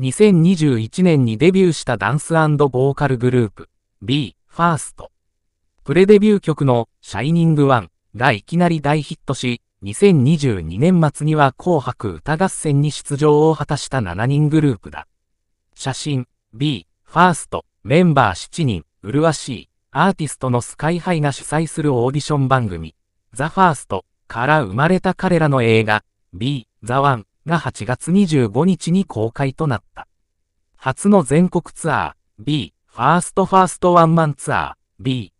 2021年にデビューしたダンスボーカルグループ B、ファースト。プレデビュー曲の Shining One がいきなり大ヒットし、2022年末には紅白歌合戦に出場を果たした7人グループだ。写真 B、ファースト、メンバー7人、麗しい、アーティストのスカイハイが主催するオーディション番組、ザ・ファーストから生まれた彼らの映画、B、ザ・ワンが8月25日に公開となった。初の全国ツアー B ファーストファーストワンマンツアー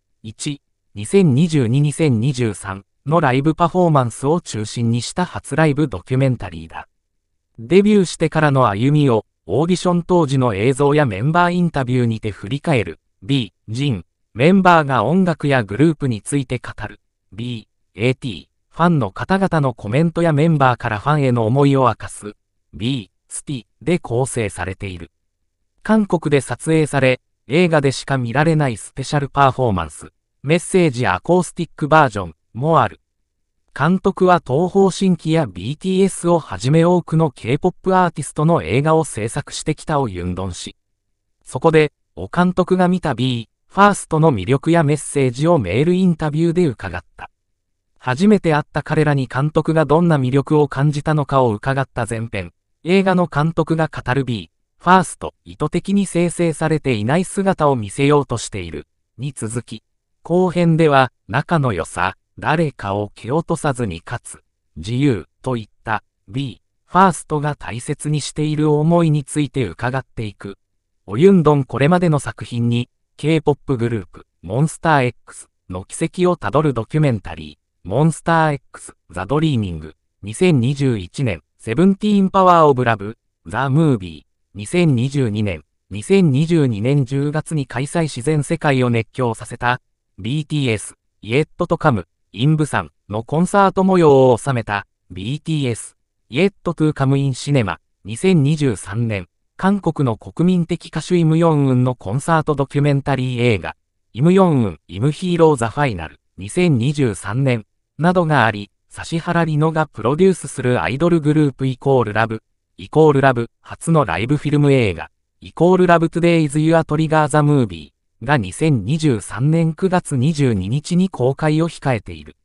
B1-2022-2023 のライブパフォーマンスを中心にした初ライブドキュメンタリーだ。デビューしてからの歩みをオーディション当時の映像やメンバーインタビューにて振り返る B ン、メンバーが音楽やグループについて語る B AT ファンの方々のコメントやメンバーからファンへの思いを明かす B、スティで構成されている。韓国で撮影され、映画でしか見られないスペシャルパフォーマンス、メッセージアコースティックバージョンもある。監督は東方新規や BTS をはじめ多くの K-POP アーティストの映画を制作してきたをユンドンし、そこで、お監督が見た B、ファーストの魅力やメッセージをメールインタビューで伺った。初めて会った彼らに監督がどんな魅力を感じたのかを伺った前編、映画の監督が語る B、ファースト、意図的に生成されていない姿を見せようとしている、に続き、後編では、仲の良さ、誰かを蹴落とさずに勝つ、自由、といった、B、ファーストが大切にしている思いについて伺っていく。おゆんどんこれまでの作品に、K-POP グループ、モンスター X の軌跡をたどるドキュメンタリー、モンスター X、ザ・ドリーミング、2021年、セブンティーン・パワー・オブ・ラブ、ザ・ムービー、2022年、2022年10月に開催自然世界を熱狂させた、BTS、イエットとカム、インブサンのコンサート模様を収めた、BTS、イエット・トゥ・カム・イン・シネマ、2023年、韓国の国民的歌手イム・ヨンウンのコンサートドキュメンタリー映画、イム・ヨンウン、イム・ヒーロー・ザ・ファイナル、2023年、などがあり、指原莉乃がプロデュースするアイドルグループイコールラブ、イコールラブ初のライブフィルム映画、イコールラブトゥデイズ・ユア・トリガー・ザ・ムービーが2023年9月22日に公開を控えている。